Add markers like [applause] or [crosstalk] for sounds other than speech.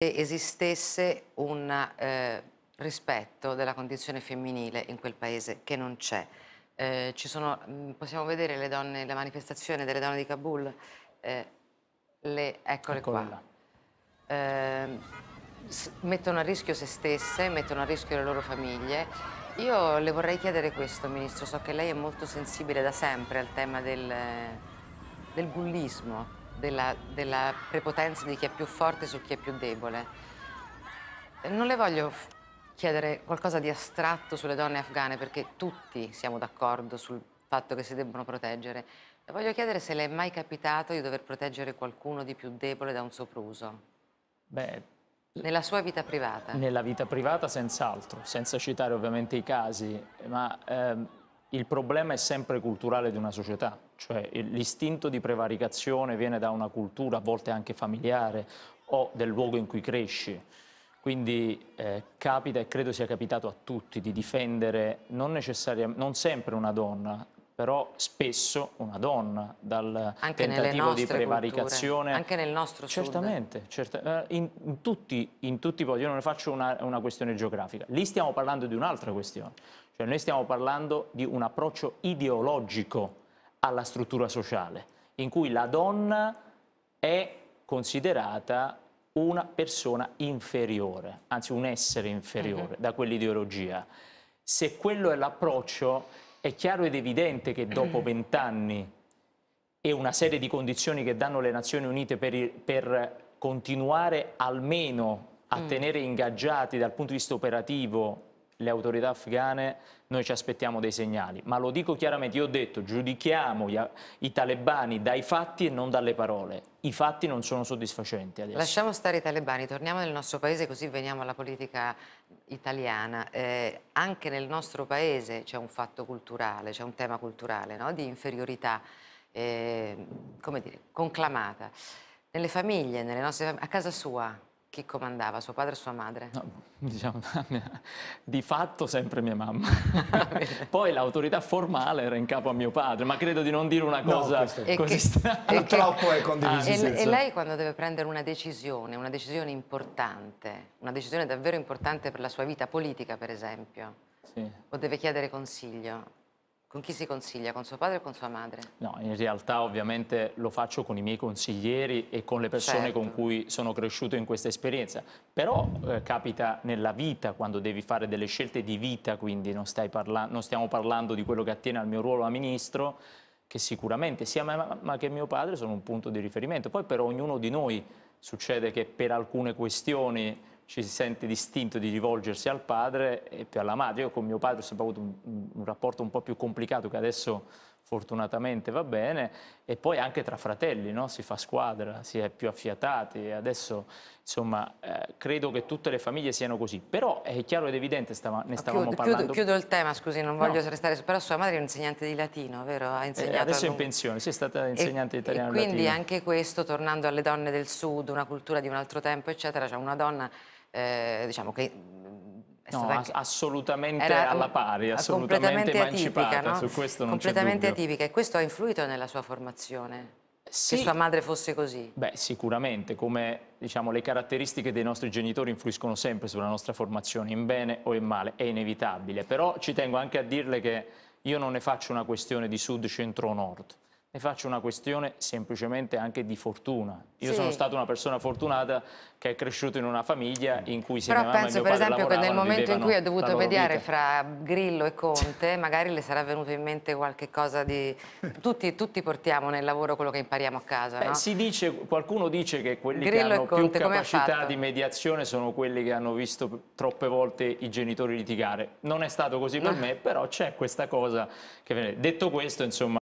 esistesse un eh, rispetto della condizione femminile in quel paese che non c'è. Eh, sono, mm, possiamo vedere le donne, la manifestazione delle donne di Kabul, eh, le, eccole Eccola. qua. Ehm, mettono a rischio se stesse, mettono a rischio le loro famiglie. Io le vorrei chiedere questo, Ministro, so che lei è molto sensibile da sempre al tema del, del bullismo della, della prepotenza di chi è più forte su chi è più debole. Non le voglio chiedere qualcosa di astratto sulle donne afghane perché tutti siamo d'accordo sul fatto che si debbano proteggere. Le voglio chiedere se le è mai capitato di dover proteggere qualcuno di più debole da un sopruso. Beh, nella sua vita privata? Nella vita privata senz'altro, senza citare ovviamente i casi, ma ehm, il problema è sempre culturale di una società, cioè l'istinto di prevaricazione viene da una cultura, a volte anche familiare, o del luogo in cui cresci. Quindi eh, capita e credo sia capitato a tutti di difendere non, non sempre una donna, però spesso una donna dal anche tentativo di prevaricazione. Culture, anche nel nostro certamente, certa, eh, in, in, tutti, in tutti i podi, io non ne faccio una, una questione geografica. Lì stiamo parlando di un'altra questione, cioè noi stiamo parlando di un approccio ideologico alla struttura sociale, in cui la donna è considerata una persona inferiore, anzi un essere inferiore uh mhm. -huh. da quell'ideologia. Se quello è l'approccio è chiaro ed evidente che dopo vent'anni e una serie di condizioni che danno le Nazioni Unite per, per continuare almeno a mm. tenere ingaggiati dal punto di vista operativo le autorità afghane noi ci aspettiamo dei segnali, ma lo dico chiaramente, io ho detto giudichiamo gli, i talebani dai fatti e non dalle parole, i fatti non sono soddisfacenti adesso. Lasciamo stare i talebani, torniamo nel nostro paese così veniamo alla politica italiana, eh, anche nel nostro paese c'è un fatto culturale, c'è un tema culturale no? di inferiorità, eh, come dire, conclamata, nelle famiglie, nelle nostre, a casa sua chi comandava, suo padre o sua madre? No, [laughs] diciamo, [laughs] di fatto sempre mia mamma. Ah, [laughs] Poi l'autorità formale era in capo a mio padre, ma credo di non dire una cosa no, così strana. Purtroppo è condivisa. Ah, e, e lei quando deve prendere una decisione, una decisione importante, una decisione davvero importante per la sua vita politica, per esempio, sì. o deve chiedere consiglio, con chi si consiglia? Con suo padre o con sua madre? No, in realtà ovviamente lo faccio con i miei consiglieri e con le persone certo. con cui sono cresciuto in questa esperienza. Però eh, capita nella vita, quando devi fare delle scelte di vita, quindi non, parla non stiamo parlando di quello che attiene al mio ruolo a ministro, che sicuramente sia mamma che mio padre sono un punto di riferimento. Poi per ognuno di noi succede che per alcune questioni ci si sente distinto di rivolgersi al padre e più alla madre. Io con mio padre ho sempre avuto un, un rapporto un po' più complicato che adesso fortunatamente va bene, e poi anche tra fratelli no? si fa squadra, si è più affiatati, adesso insomma eh, credo che tutte le famiglie siano così, però è chiaro ed evidente, stava, ne stavamo chiudo, parlando. Chiudo, chiudo, il tema, scusi, non voglio no. restare però sua madre è un insegnante di latino, vero? Ha eh, insegnato eh, adesso è in pensione, sì, è stata insegnante e, di italiano e quindi latino. anche questo, tornando alle donne del sud, una cultura di un altro tempo, eccetera, cioè una donna eh, diciamo che mm, no, anche... assolutamente Era alla pari, assolutamente emancipata, no? su questo non Completamente atipica e questo ha influito nella sua formazione? Sì. Che sua madre fosse così? Beh, sicuramente, come diciamo, le caratteristiche dei nostri genitori influiscono sempre sulla nostra formazione, in bene o in male, è inevitabile. Però ci tengo anche a dirle che io non ne faccio una questione di sud, centro o nord ne faccio una questione semplicemente anche di fortuna. Io sì. sono stata una persona fortunata che è cresciuta in una famiglia mm. in cui si è Però mia mamma penso per esempio che nel momento in cui ha dovuto mediare vita. fra Grillo e Conte, [laughs] magari le sarà venuto in mente qualche cosa di... Tutti, tutti portiamo nel lavoro quello che impariamo a casa, Beh, no? si dice, qualcuno dice che quelli Grillo che hanno Conte, più capacità di mediazione sono quelli che hanno visto troppe volte i genitori litigare. Non è stato così per no. me, però c'è questa cosa che viene... Detto questo, insomma...